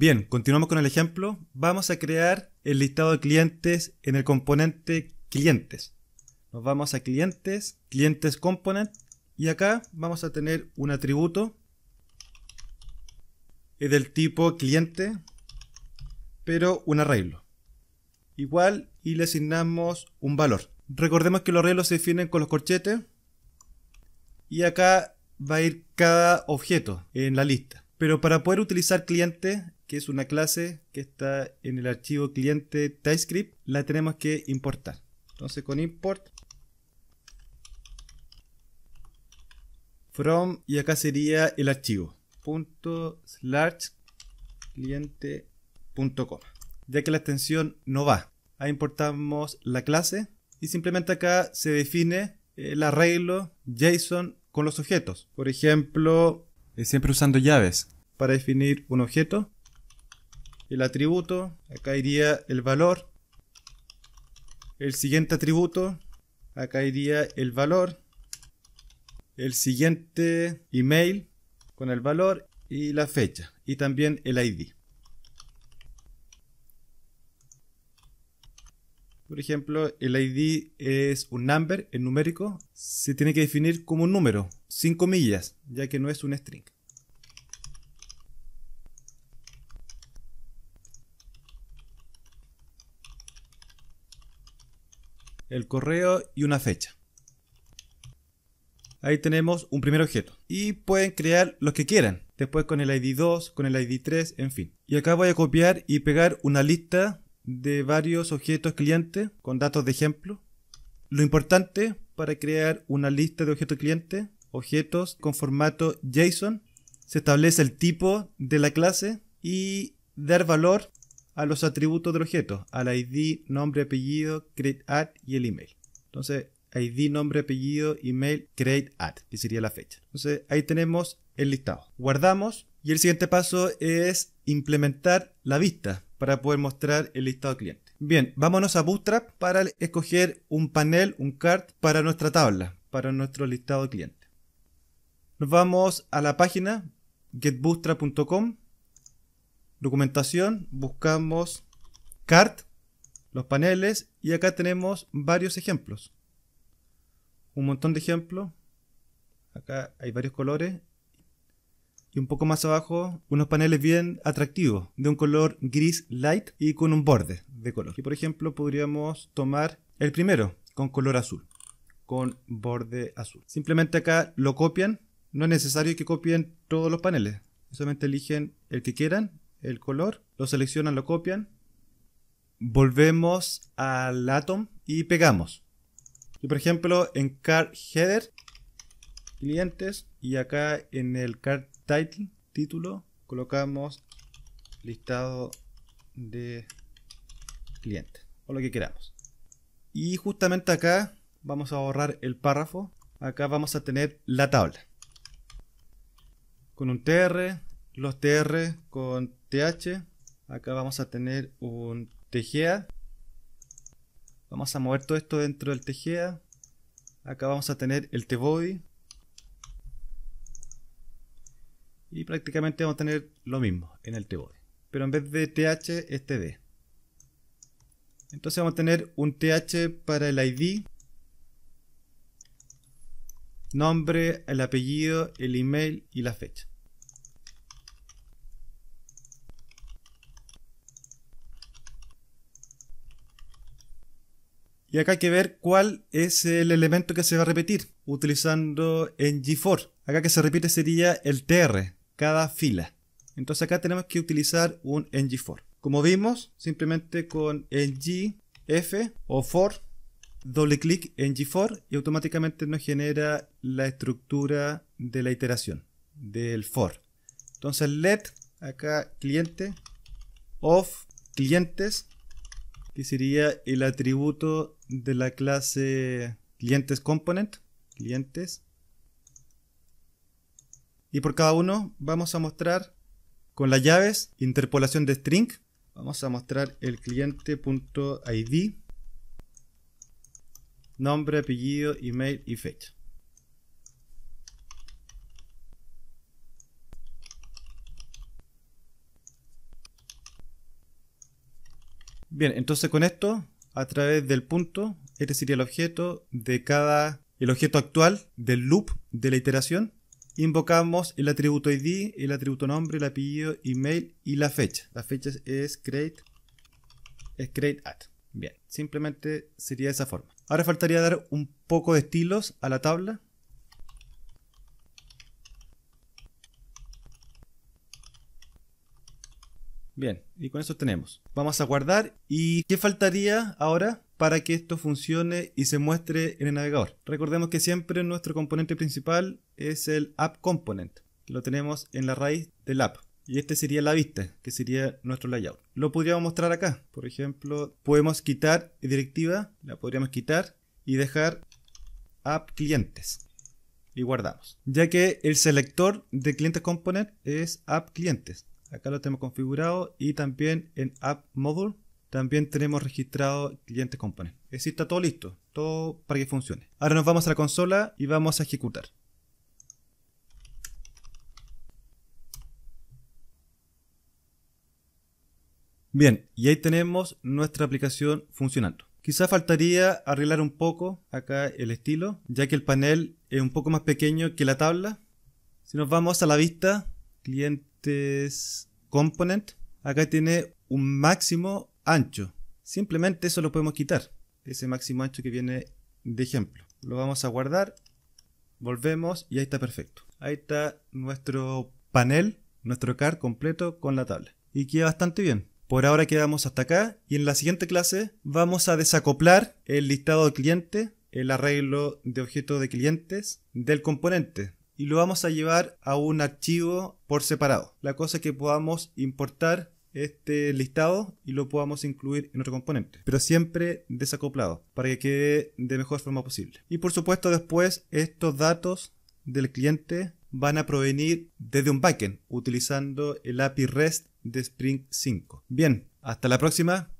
Bien, continuamos con el ejemplo. Vamos a crear el listado de clientes en el componente clientes. Nos vamos a clientes, clientes component y acá vamos a tener un atributo del tipo cliente, pero un arreglo. Igual y le asignamos un valor. Recordemos que los arreglos se definen con los corchetes y acá va a ir cada objeto en la lista. Pero para poder utilizar cliente que es una clase que está en el archivo cliente TypeScript, la tenemos que importar. Entonces con import from y acá sería el archivo slash Ya que la extensión no va, ahí importamos la clase y simplemente acá se define el arreglo JSON con los objetos. Por ejemplo, eh, siempre usando llaves para definir un objeto el atributo, acá iría el valor, el siguiente atributo, acá iría el valor, el siguiente email con el valor y la fecha y también el ID. Por ejemplo, el ID es un number, el numérico, se tiene que definir como un número, sin comillas, ya que no es un string. el correo y una fecha. Ahí tenemos un primer objeto. Y pueden crear los que quieran. Después con el ID 2, con el ID 3, en fin. Y acá voy a copiar y pegar una lista de varios objetos clientes con datos de ejemplo. Lo importante para crear una lista de objetos clientes, objetos con formato JSON, se establece el tipo de la clase y dar valor a los atributos del objeto, al ID, nombre, apellido, create y el email. Entonces, ID, nombre, apellido, email, create at, que sería la fecha. Entonces, ahí tenemos el listado. Guardamos y el siguiente paso es implementar la vista para poder mostrar el listado cliente. Bien, vámonos a Bootstrap para escoger un panel, un cart para nuestra tabla, para nuestro listado cliente. Nos vamos a la página getbootstrap.com documentación, buscamos CART, los paneles, y acá tenemos varios ejemplos. Un montón de ejemplos. Acá hay varios colores. Y un poco más abajo, unos paneles bien atractivos, de un color gris light y con un borde de color. Y por ejemplo, podríamos tomar el primero, con color azul, con borde azul. Simplemente acá lo copian. No es necesario que copien todos los paneles. Solamente eligen el que quieran el color, lo seleccionan, lo copian, volvemos al Atom y pegamos. y por ejemplo, en Card Header, clientes, y acá en el Card Title, título, colocamos listado de clientes, o lo que queramos. Y justamente acá vamos a borrar el párrafo. Acá vamos a tener la tabla. Con un TR, los TR con TH. Acá vamos a tener un TGA. Vamos a mover todo esto dentro del TGA. Acá vamos a tener el t Y prácticamente vamos a tener lo mismo en el t Pero en vez de TH es TD. Entonces vamos a tener un TH para el ID. Nombre, el apellido, el email y la fecha. Y acá hay que ver cuál es el elemento que se va a repetir utilizando en G4. Acá que se repite sería el TR, cada fila. Entonces acá tenemos que utilizar un ng4. Como vimos, simplemente con ng-f o for, doble clic en g y automáticamente nos genera la estructura de la iteración del for. Entonces let, acá cliente, of, clientes, que sería el atributo de la clase clientes component, clientes. Y por cada uno vamos a mostrar con las llaves interpolación de string. Vamos a mostrar el cliente.id, nombre, apellido, email y fecha. Bien, entonces con esto, a través del punto, este sería el objeto de cada, el objeto actual del loop de la iteración, invocamos el atributo ID, el atributo nombre, el apellido, email y la fecha. La fecha es create, es create at. Bien, simplemente sería de esa forma. Ahora faltaría dar un poco de estilos a la tabla Bien, y con eso tenemos. Vamos a guardar. ¿Y qué faltaría ahora para que esto funcione y se muestre en el navegador? Recordemos que siempre nuestro componente principal es el app component. Lo tenemos en la raíz del app. Y este sería la vista, que sería nuestro layout. Lo podríamos mostrar acá. Por ejemplo, podemos quitar directiva, la podríamos quitar y dejar app clientes y guardamos. Ya que el selector de clientes component es app clientes. Acá lo tenemos configurado y también en App Module también tenemos registrado cliente component. Existe está todo listo, todo para que funcione. Ahora nos vamos a la consola y vamos a ejecutar. Bien, y ahí tenemos nuestra aplicación funcionando. Quizás faltaría arreglar un poco acá el estilo, ya que el panel es un poco más pequeño que la tabla. Si nos vamos a la vista, cliente este Component, acá tiene un máximo ancho. Simplemente eso lo podemos quitar. Ese máximo ancho que viene de ejemplo. Lo vamos a guardar. Volvemos y ahí está perfecto. Ahí está nuestro panel, nuestro car completo con la tabla. Y queda bastante bien. Por ahora quedamos hasta acá y en la siguiente clase vamos a desacoplar el listado de cliente, el arreglo de objetos de clientes del componente y lo vamos a llevar a un archivo por separado. La cosa es que podamos importar este listado y lo podamos incluir en otro componente, pero siempre desacoplado para que quede de mejor forma posible. Y por supuesto después estos datos del cliente van a provenir desde un backend utilizando el API REST de Spring 5. Bien, hasta la próxima.